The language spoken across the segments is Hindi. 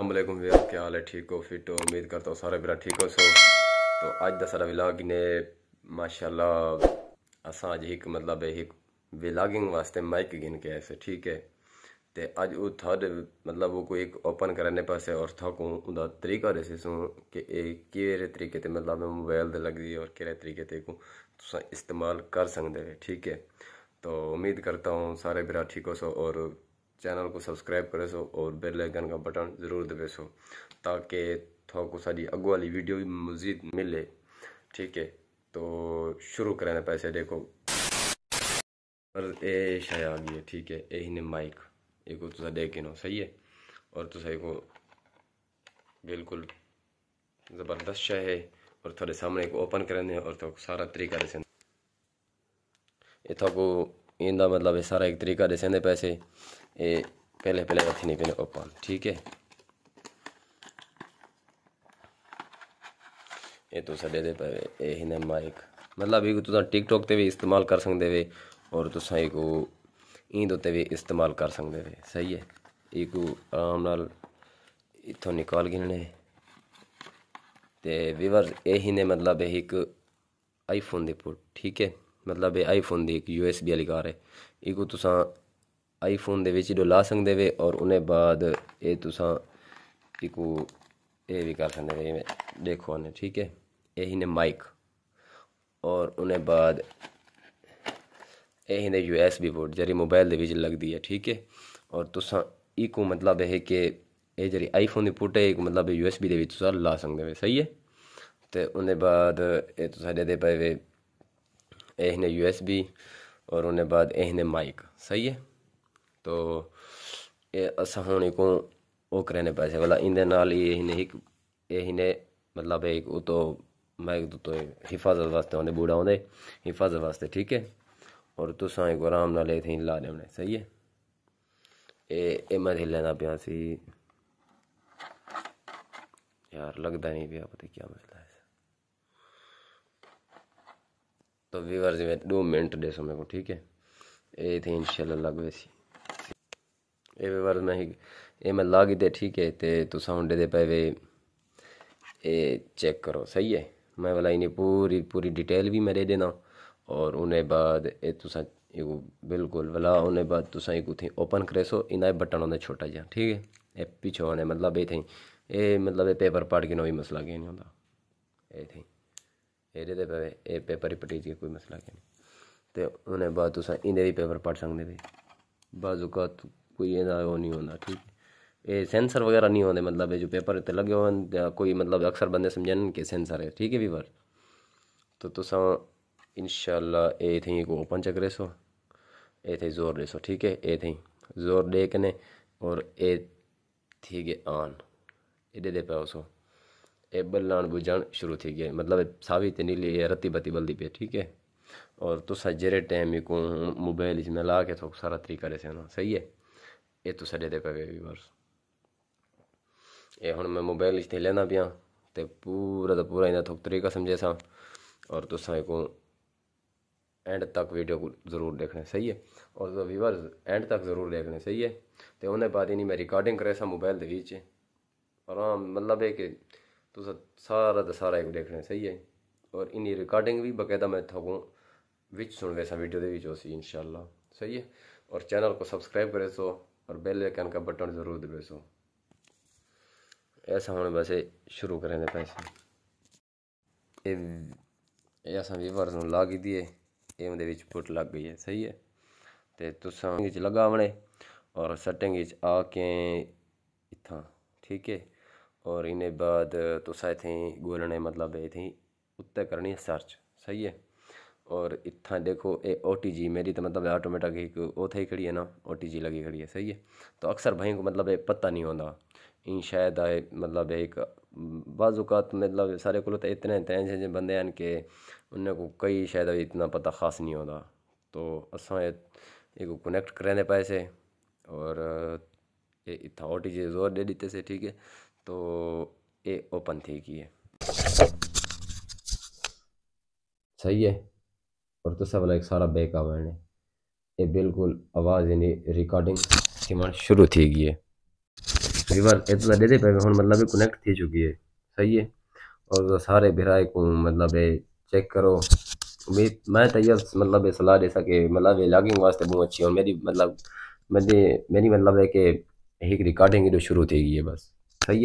ਅਸਲਾਮੁਅਲੈਕਮ ਵੀਰ ਕੀ ਹਾਲ ਹੈ ਠੀਕ ਹੋ ਫਿਟ ਹੋ ਉਮੀਦ ਕਰਤਾ ਹਾਂ ਸਾਰੇ ਵੀਰਾ ਠੀਕ ਹੋ ਸੋ ਤੋ ਅੱਜ ਦਾ ਸਾਡਾ ਵਲੌਗ ਨੇ ਮਾਸ਼ਾਅੱਲਾ ਅਸਾਂ ਅੱਜ ਇੱਕ ਮਤਲਬ ਹੈ ਇੱਕ ਵਲੌਗਿੰਗ ਵਾਸਤੇ ਮਾਈਕ ਗਿਨ ਕੇ ਐਸੇ ਠੀਕ ਹੈ ਤੇ ਅੱਜ ਉਹ ਥਰਡ ਮਤਲਬ ਉਹ ਕੋਈ ਇੱਕ ਓਪਨ ਕਰਨੇ ਪਾਸੇ ਔਰ ਥਾ ਕੋ ਉਹਦਾ ਤਰੀਕਾ ਦੇ ਸੋ ਕਿ ਇਹ ਕਿਹੜੇ ਤਰੀਕੇ ਤੇ ਮਤਲਬ ਮੋਬਾਈਲ ਦੇ ਲੱਗਦੀ ਔਰ ਕਿਹੜੇ ਤਰੀਕੇ ਤੇ ਕੋ ਤੁਸੀਂ ਇਸਤੇਮਾਲ ਕਰ ਸਕਦੇ ਠੀਕ ਹੈ ਤੋ ਉਮੀਦ ਕਰਤਾ ਹਾਂ ਸਾਰੇ ਵੀਰਾ ਠੀਕ ਹੋ ਸੋ ਔਰ चैनल को सब्सक्राइब करे सो और बेल आइकन का बटन ज़रूर दबे सो ताकि थोको सारी वाली वीडियो भी मज़ीद मिले ठीक है तो शुरू कराने पैसे देखो पर ए शाय आ गई है ठीक है यही ने माइक एक तुसा तो देखे नो सही है और तुसा तो बिल्कुल ज़बरदस्त शय है और थोड़े सामने को ओपन करें और तो सारा तरीका से ये को ਇਹਦਾ ਮਤਲਬ ਇਹ ਸਾਰਾ ਇੱਕ ਤਰੀਕਾ ਦੇ ਸੰਦੇ ਪੈਸੇ ਇਹ ਪਹਿਲੇ ਪਹਿਲੇ रखी ਨਹੀਂ ਪਹਿਲੇ ਓਪਨ ਠੀਕ ਹੈ ਇਹ ਤੁਸੀਂ ਸਾਡੇ ਦੇ ਪਵੇ ਇਹ ਨੇ ਮਾਈਕ ਮਤਲਬ ਇਹ ਤੁਸੀਂ ਟਿਕਟੌਕ ਤੇ ਵੀ ਇਸਤੇਮਾਲ ਕਰ ਸਕਦੇ ਵੇ ਔਰ ਤੁਸੀਂ ਇਹ ਕੋ ਇਹਦੇ ਉੱਤੇ ਵੀ ਇਸਤੇਮਾਲ ਕਰ ਸਕਦੇ ਵੇ ਸਹੀ ਹੈ ਇਹ ਕੋ ਆਰਾਮ ਨਾਲ ਇਥੋਂ ਨਿਕਾਲ ਗਿਣਨੇ ਤੇ ਵੀਵਰ ਇਹ ਹੀ ਨੇ ਮਤਲਬ ਇਹ ਇੱਕ ਆਈਫੋਨ ਦੇ ਪੁੱਟ ਠੀਕ ਹੈ मतलब आईफोन की एक यू एस बी वाली कार है एक तुस आईफोन के ला सकते वे और उन्हें बाद ये भी कर सकते देखो उन्हें ठीक है यही ने माइक और उन्हें बाद यही ने यू एस बी बोर्ड जारी मोबाइल के लगती है ठीक है और तुसा इको मतलब है कि ये जारी आईफोन की पुट है मतलब यू एस बी ला सकते सही है तो उन्हें बाद ये वे एहन बी और उन्हें बाद एहन माइक सही है तो अस हूँ एक वो करने पैसे वाला इन एहन एक एहन मतलब एक तो माइक तो हिफाजत वास्ते आने बूढ़ा आते हिफाजत वास्ते ठीक है और तुस एक आराम ना इतनी ला दे सही है ए मैं लेना पाया यार लगता नहीं पता क्या मसला तो व्यूवर्स में दो मिनट दे सो मेरे को ठीक है ये थे इंशाल्लाह लग गए सी ये व्यूवर्स में ही ये मैं लग ही दे ठीक है तो तुस हुंडे दे पे वे ये चेक करो सही है मैं वाला इन्हें पूरी पूरी डिटेल भी मैं दे देना और उन्हें बाद ये तुसा एगो बिल्कुल वाला उन्हें बाद तुसा एक उथे ओपन करे सो इना बटन होंगे छोटा जा ठीक है ये पीछे होने मतलब ये थे ये मतलब ये पेपर पाड़ के ना ही मसला के नहीं होता ये थे एह ते एह् पेपर ही पटी कोई मसला क्या नहीं तो ओह्दे बाद तुस इं'दे बी पेपर पढ़ सकते भी बाजूका कोई एह्दा नहीं होता होंदा ठीक ये सेंसर वगैरह नहीं होते मतलब जो पेपर इतने लगे हो कोई मतलब अक्सर बंदे समझन कि सेंसर है ठीक है भी व्यूवर तो तुस इनशाला एह् थी को ओपन चेक रेसो एह् थी जोर रेसो ठीक है एह् थी जोर दे कने और एह् थी गे आन एह्दे दे पाओ सो એ બલનાણ બુજાણ શરૂ થઈ ગયા મતલબ સાવી તે નીલી એ રતી બતી બલદી पे ठीक है और तुसा जेरे टाइम एक मोबाइल इसमें ला के तो सारा तरीका रहे ना सही है ये तो साढ़े देखा गए व्यूवर्स ये हूँ मैं मोबाइल इतने लेना पिया तो पूरा तो पूरा इन्हें थोक तरीका समझे स और तुसा एक एंड तक वीडियो को जरूर देखने सही है और तो व्यूवर्स एंड तक जरूर देखने सही है तो उन्हें बाद इन्हीं मैं रिकॉर्डिंग करे स मोबाइल के बीच आराम मतलब है कि तो सारा तो सारा एक देखने सही है और इन रिकॉर्डिंग भी बकायदा मैं थको बिच सुन वैसा वीडियो के बीच इन शाला सही है और चैनल को सब्सक्राइब करे सो और बेल आइकन का बटन जरूर दबे सो ऐसा हम वैसे शुरू करें पैसे ये असा ला की दिए ये पुट लग गई है सही है तो तुम लगा अपने और सैटिंग आ के इतना ठीक है और इन्हें बाद तुसें तो इत्थें गोलने ने मतलब इत्थें उत्थें करनी सर्च सही है और इतना देखो ए ओ टी जी मेरी तो मतलब ऑटोमेटिक एक ओह् थी खड़ी है ना ओ टी जी लगी खड़ी है सही है तो अक्सर भाई को मतलब पता नहीं होता इन शायद आए मतलब एक बाजुकात तो मतलब सारे को इतने तय जे बंदे हैं कि को कई शायद इतना पता खास नहीं होता तो असा एक कनेक्ट करें दे पैसे और इतना ओ टी जी जोर दे दीते से ठीक है तो ये ओपन थी की है सही है और तो सब लाइक सारा बैक है ये बिल्कुल आवाज़ यानी रिकॉर्डिंग शुरू थी की है रिवर इतना दे दे पे हूँ मतलब कनेक्ट थी चुकी है सही है और तो सारे बिराए को मतलब ये चेक करो मैं तो यह मतलब ये सलाह दे सके मतलब ये लॉगिंग वास्ते बहुत अच्छी और मेरी मतलब मेरी मेरी मतलब है कि एक रिकॉर्डिंग जो तो शुरू थी है बस है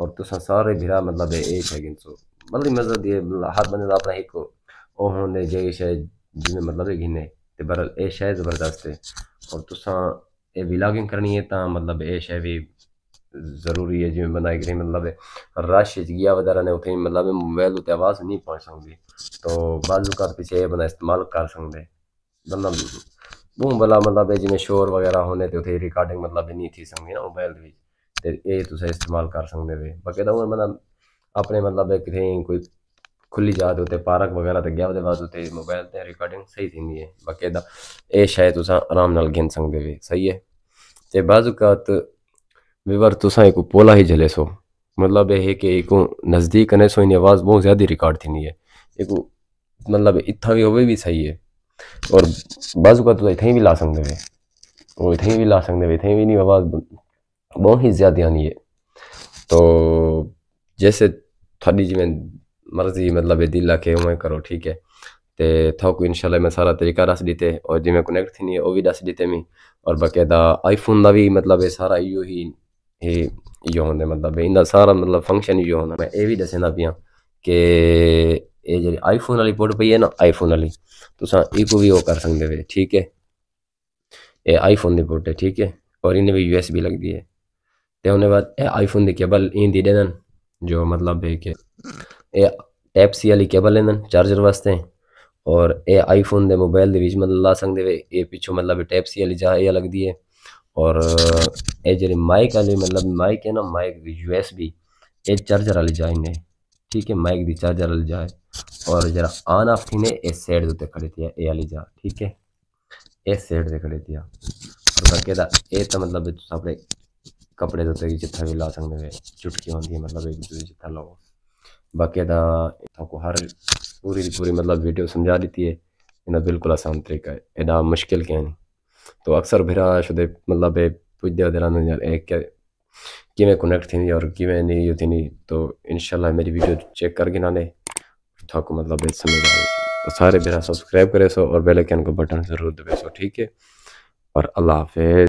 और तुसा तो सारे भीरा मतलब एक है सो मतलब मजा ये हर बंदे अपना एक ओहन जे शायद जिन्हें मतलब गिने ते बहरल ए शायद जबरदस्त है और तुसा ये व्लागिंग करनी है तो मतलब ए शायद भी जरूरी है जिम्मे बनाई एक मतलब रश गया वगैरह ने उठे मतलब मोबाइल उत्ते आवाज़ नहीं पहुँच सकती तो बाजू का पीछे ये बना इस्तेमाल कर सकते मतलब वो भला मतलब जिम्मे शोर वगैरह होने तो उ रिकॉर्डिंग मतलब नहीं थी सकती ना मोबाइल ये इस्तेमाल कर सकते रेह् बाकी तो मतलब अपने मतलब एक कोई खुली जात ते पार्क बगैरा तो गया बाद उ'त्थें मोबाइल ते सही थी थींदी ऐ बाकायदा एह् शइ तुस आराम नाल गिन सकते रेह् सही है तो बाज़ूकात विवर तुसा एक पोला ही झले सो मतलब ये कि एक नज़दीक ने सो इन आवाज़ बहुत ज़्यादा रिकॉर्ड थी है एक मतलब इतना भी हो भी सही है और बाज़ूकात तुस भी ला सकते और ओह् इत्थें भी ला सकते रेह् इत्थें भी नहीं आवाज़ ਬਹੁਤ ਹੀ ਜ਼ਿਆਦਾ ਨਹੀਂ ਹੈ ਤੋ ਜੈਸੇ ਤੁਹਾਡੀ ਜਿਵੇਂ ਮਰਜ਼ੀ ਮਤਲਬ ਇਹ ਦਿਲਾ ਕੇ ਉਵੇਂ ਕਰੋ ਠੀਕ ਹੈ ਤੇ ਕੋ ਇਨਸ਼ਾ ਅੱਲਾ ਮੈਂ ਸਾਰਾ ਤਰੀਕਾ ਦੱਸ ਦਿੱਤੇ ਔਰ ਜਿਵੇਂ ਕਨੈਕਟ ਥੀ ਨਹੀਂ ਉਹ ਵੀ ਦੱਸ ਦਿੱਤੇ ਮੈਂ ਔਰ ਬਕਾਇਦਾ ਆਈਫੋਨ ਦਾ ਵੀ ਮਤਲਬ ਇਹ ਸਾਰਾ ਇਹੋ ਹੀ ਇਹ ਇਹ ਹੁੰਦੇ ਮਤਲਬ ਇਹਦਾ ਸਾਰਾ ਮਤਲਬ ਫੰਕਸ਼ਨ ਇਹੋ ਹੁੰਦਾ ਮੈਂ ਇਹ ਵੀ ਦੱਸਣਾ ਪਿਆ ਕਿ ਇਹ ਜਿਹੜੀ ਆਈਫੋਨ ਵਾਲੀ ਪੋਰਟ ਪਈ ਹੈ ਨਾ ਆਈਫੋਨ ਵਾਲੀ ਤੁਸੀਂ ਇਹ ਕੋ ਵੀ ਉਹ ਕਰ ਸਕਦੇ ਹੋ ਠੀਕ ਹੈ ਇਹ ਆਈਫੋਨ ਦੀ ਪੋਰਟ ਹੈ ਠੀਕ ਹੈ ਔਰ ਇਹਨੇ ਵੀ ਯੂਐਸਬੀ ਲੱਗਦੀ ਹੈ तो उन्हें बाद आईफोन की केबल इन दी देन जो मतलब है कि ए टाइप सी वाली केबल है चार्जर वास्ते और ए आईफोन दे मोबाइल दे बीच मतलब ला सकते वे ए पीछे मतलब टैप सी वाली जा ए लगती है और ए जी माइक वाली मतलब माइक है ना mic U S B charger वाली जाए ने ठीक है माइक की चार्जर वाली जाए और जरा ऑन ऑफ थी ने ये साइड उत्ते खड़ी थी ए वाली जा ठीक है ए साइड से खड़ी थी और बाकी ये तो मतलब अपने कपड़े तो तेरी भी ला सकते हैं चुटकी होती मतलब एक दूसरे जित्था लाओ बाकी तो इतना को हर पूरी पूरी मतलब वीडियो समझा दीती है इना बिल्कुल आसान तरीका है एना मुश्किल क्या नहीं तो अक्सर फिरा शुद्ध मतलब पूछते होते रहते यार एक क्या किमें कनेक्ट थी और किमें नहीं हुई थी नहीं तो इनशाला मेरी वीडियो चेक कर गिना ने थको मतलब समझ आए तो सारे बिना सब्सक्राइब करे सो और बेलकैन को बटन जरूर दबे सो ठीक है और अल्लाह हाफिज